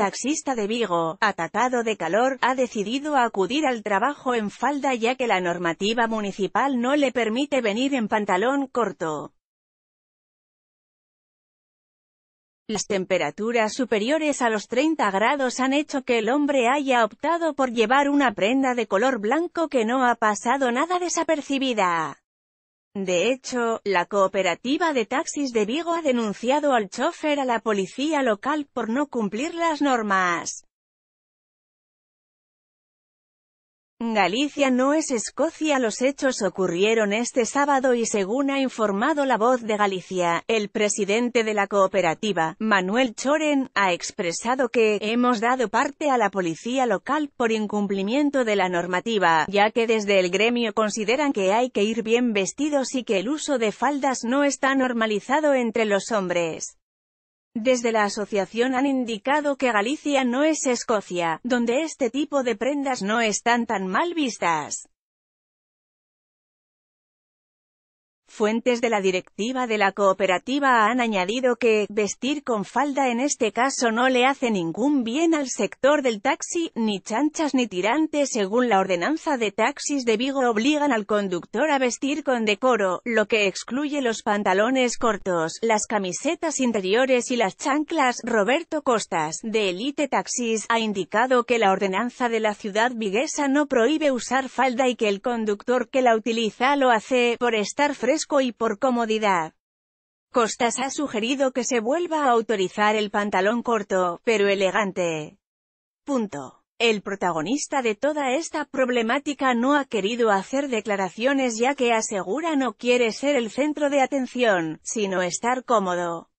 taxista de Vigo, atatado de calor, ha decidido acudir al trabajo en falda ya que la normativa municipal no le permite venir en pantalón corto. Las temperaturas superiores a los 30 grados han hecho que el hombre haya optado por llevar una prenda de color blanco que no ha pasado nada desapercibida. De hecho, la cooperativa de taxis de Vigo ha denunciado al chofer a la policía local por no cumplir las normas. Galicia no es Escocia. Los hechos ocurrieron este sábado y según ha informado la voz de Galicia, el presidente de la cooperativa, Manuel Choren, ha expresado que hemos dado parte a la policía local por incumplimiento de la normativa, ya que desde el gremio consideran que hay que ir bien vestidos y que el uso de faldas no está normalizado entre los hombres. Desde la asociación han indicado que Galicia no es Escocia, donde este tipo de prendas no están tan mal vistas. Fuentes de la directiva de la cooperativa han añadido que, vestir con falda en este caso no le hace ningún bien al sector del taxi, ni chanchas ni tirantes según la ordenanza de taxis de Vigo obligan al conductor a vestir con decoro, lo que excluye los pantalones cortos, las camisetas interiores y las chanclas. Roberto Costas, de Elite Taxis, ha indicado que la ordenanza de la ciudad viguesa no prohíbe usar falda y que el conductor que la utiliza lo hace por estar fresco y por comodidad. Costas ha sugerido que se vuelva a autorizar el pantalón corto, pero elegante. Punto. El protagonista de toda esta problemática no ha querido hacer declaraciones ya que asegura no quiere ser el centro de atención, sino estar cómodo.